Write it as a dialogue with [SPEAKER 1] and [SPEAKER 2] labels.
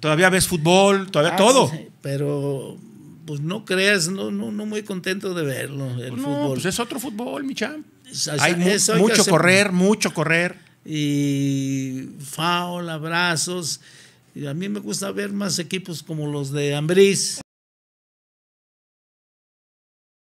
[SPEAKER 1] Todavía ves fútbol, todavía ah, todo. Pero pues no creas, no, no, no muy contento de verlo. El pues fútbol. Pues es otro fútbol, mi champ. Hay mucho correr,
[SPEAKER 2] mucho correr. Y faul, abrazos. a mí me gusta ver más equipos como los de Ambriz.